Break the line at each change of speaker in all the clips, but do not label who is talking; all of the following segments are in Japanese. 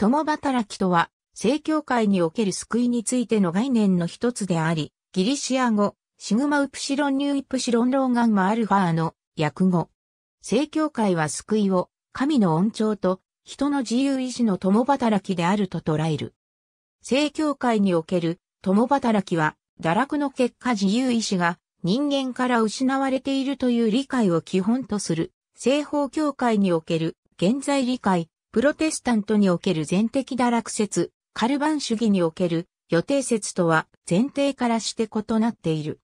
共働きとは、正教会における救いについての概念の一つであり、ギリシア語、シグマウプシロンニュイプシロンローガンマアルファーの訳語。正教会は救いを、神の恩寵と、人の自由意志の共働きであると捉える。正教会における共働きは、堕落の結果自由意志が人間から失われているという理解を基本とする、西方教会における現在理解、プロテスタントにおける全的堕落説、カルバン主義における予定説とは前提からして異なっている。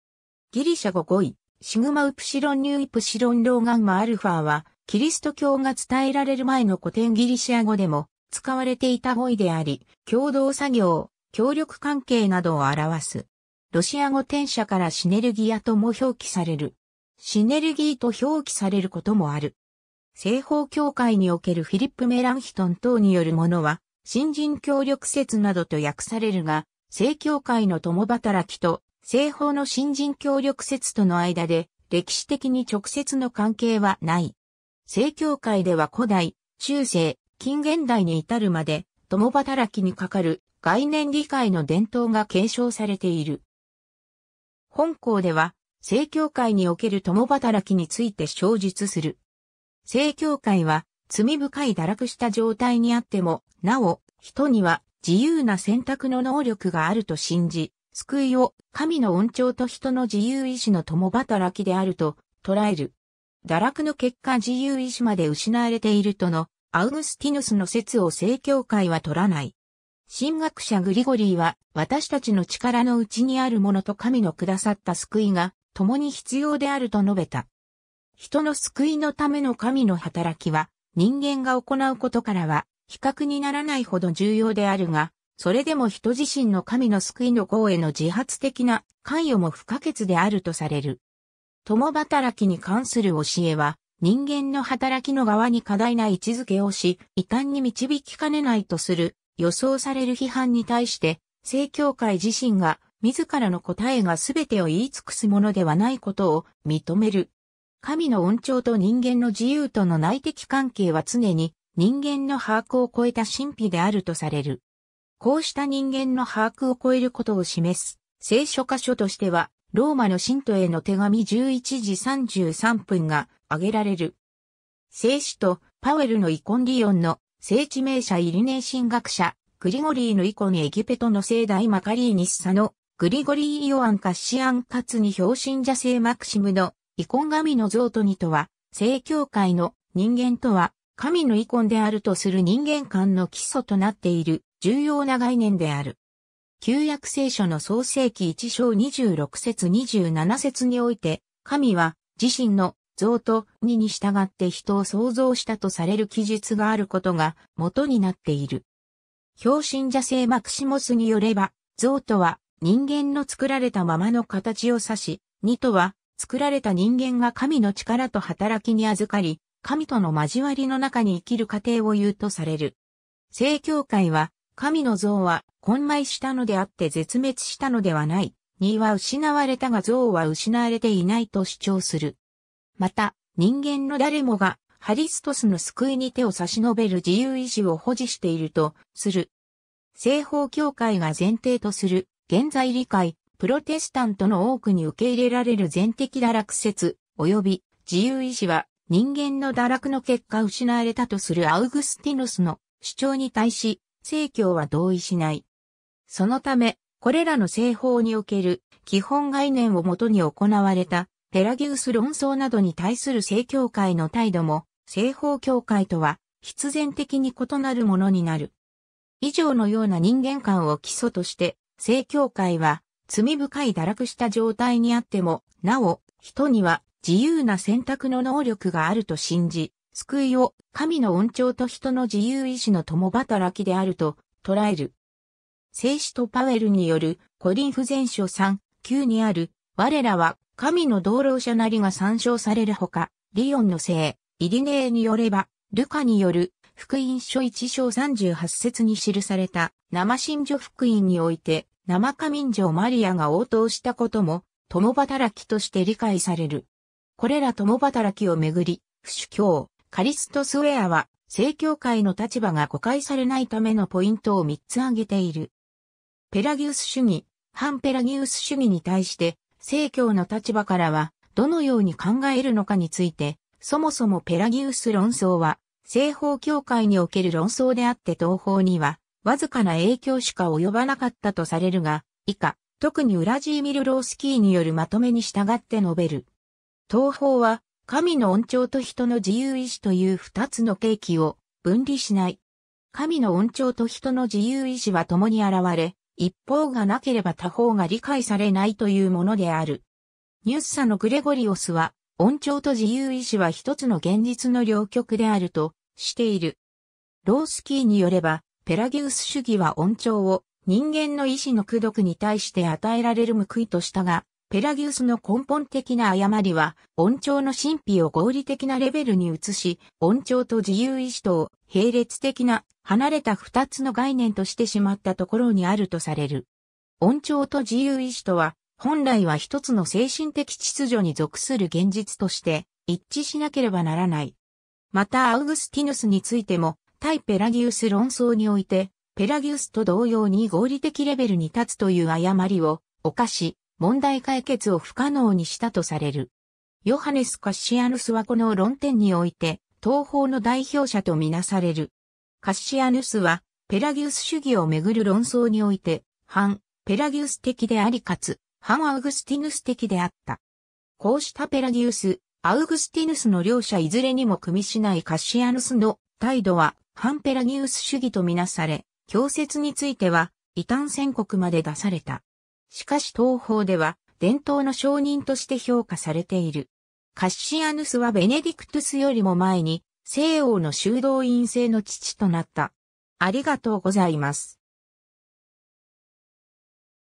ギリシャ語5位、シグマウプシロンニュイプシロンローガンマアルファは、キリスト教が伝えられる前の古典ギリシア語でも使われていた語彙であり、共同作業、協力関係などを表す。ロシア語転写からシネルギアとも表記される。シネルギーと表記されることもある。西方教会におけるフィリップ・メランヒトン等によるものは、新人協力説などと訳されるが、正教会の共働きと西方の新人協力説との間で歴史的に直接の関係はない。正教会では古代、中世、近現代に至るまで共働きにかかる概念理解の伝統が継承されている。本校では正教会における共働きについて詳述する。正教会は罪深い堕落した状態にあっても、なお、人には自由な選択の能力があると信じ、救いを神の恩寵と人の自由意志の共働きであると捉える。堕落の結果自由意志まで失われているとのアウグスティヌスの説を正教会は取らない。神学者グリゴリーは私たちの力の内にあるものと神のくださった救いが共に必要であると述べた。人の救いのための神の働きは、人間が行うことからは、比較にならないほど重要であるが、それでも人自身の神の救いの行への自発的な関与も不可欠であるとされる。共働きに関する教えは、人間の働きの側に過大な位置づけをし、異端に導きかねないとする予想される批判に対して、正教会自身が自らの答えが全てを言い尽くすものではないことを認める。神の恩寵と人間の自由との内的関係は常に人間の把握を超えた神秘であるとされる。こうした人間の把握を超えることを示す聖書箇所としては、ローマの信徒への手紙11時33分が挙げられる。聖子とパウエルのイコンリオンの聖地名者イリネー神学者、グリゴリーのイコンエギペトの聖大マカリーニッサのグリゴリー・イオアン・カッシアン・カツに表信者聖マクシムのイコン神の像と二とは、正教会の人間とは、神のイコンであるとする人間間の基礎となっている重要な概念である。旧約聖書の創世記1章26節27節において、神は自身の像と二に従って人を創造したとされる記述があることが元になっている。表信者聖マクシモスによれば、像とは人間の作られたままの形を指し、二とは作られた人間が神の力と働きに預かり、神との交わりの中に生きる過程を言うとされる。聖教会は、神の像は、混迷したのであって絶滅したのではない。には失われたが像は失われていないと主張する。また、人間の誰もが、ハリストスの救いに手を差し伸べる自由意志を保持していると、する。西方教会が前提とする、現在理解、プロテスタントの多くに受け入れられる全的堕落説、及び自由意志は人間の堕落の結果失われたとするアウグスティヌスの主張に対し、正教は同意しない。そのため、これらの正法における基本概念をもとに行われたペラギウス論争などに対する正教会の態度も正法教会とは必然的に異なるものになる。以上のような人間観を基礎として正教会は罪深い堕落した状態にあっても、なお、人には自由な選択の能力があると信じ、救いを神の恩寵と人の自由意志の共働きであると捉える。聖子とパウエルによるコリンフ全書3、9にある、我らは神の道路者なりが参照されるほか、リオンの聖、イリネーによれば、ルカによる福音書1章38節に記された生信女福音において、生仮民女マリアが応答したことも、共働きとして理解される。これら共働きをめぐり、不主教、カリストスウェアは、正教会の立場が誤解されないためのポイントを3つ挙げている。ペラギウス主義、反ペラギウス主義に対して、正教の立場からは、どのように考えるのかについて、そもそもペラギウス論争は、西方教会における論争であって東方には、わずかな影響しか及ばなかったとされるが、以下、特にウラジーミル・ロースキーによるまとめに従って述べる。東方は、神の恩寵と人の自由意志という二つの契機を分離しない。神の恩寵と人の自由意志は共に現れ、一方がなければ他方が理解されないというものである。ニュッサのグレゴリオスは、恩寵と自由意志は一つの現実の両極であるとしている。ロースキーによれば、ペラギウス主義は恩寵を人間の意志の苦毒に対して与えられる報いとしたが、ペラギウスの根本的な誤りは、恩寵の神秘を合理的なレベルに移し、恩寵と自由意志とを並列的な離れた二つの概念としてしまったところにあるとされる。恩寵と自由意志とは、本来は一つの精神的秩序に属する現実として一致しなければならない。またアウグスティヌスについても、対ペラギウス論争において、ペラギウスと同様に合理的レベルに立つという誤りを犯し、問題解決を不可能にしたとされる。ヨハネス・カッシアヌスはこの論点において、東方の代表者とみなされる。カッシアヌスは、ペラギウス主義をめぐる論争において、反、ペラギウス的でありかつ、反アウグスティヌス的であった。こうしたペラギウス、アウグスティヌスの両者いずれにも組みしないカッシアヌスの態度は反ペラギウス主義とみなされ、教説については、異端宣告まで出された。しかし東方では、伝統の証人として評価されている。カッシアヌスはベネディクトゥスよりも前に、西欧の修道院制の父となった。ありがとうございます。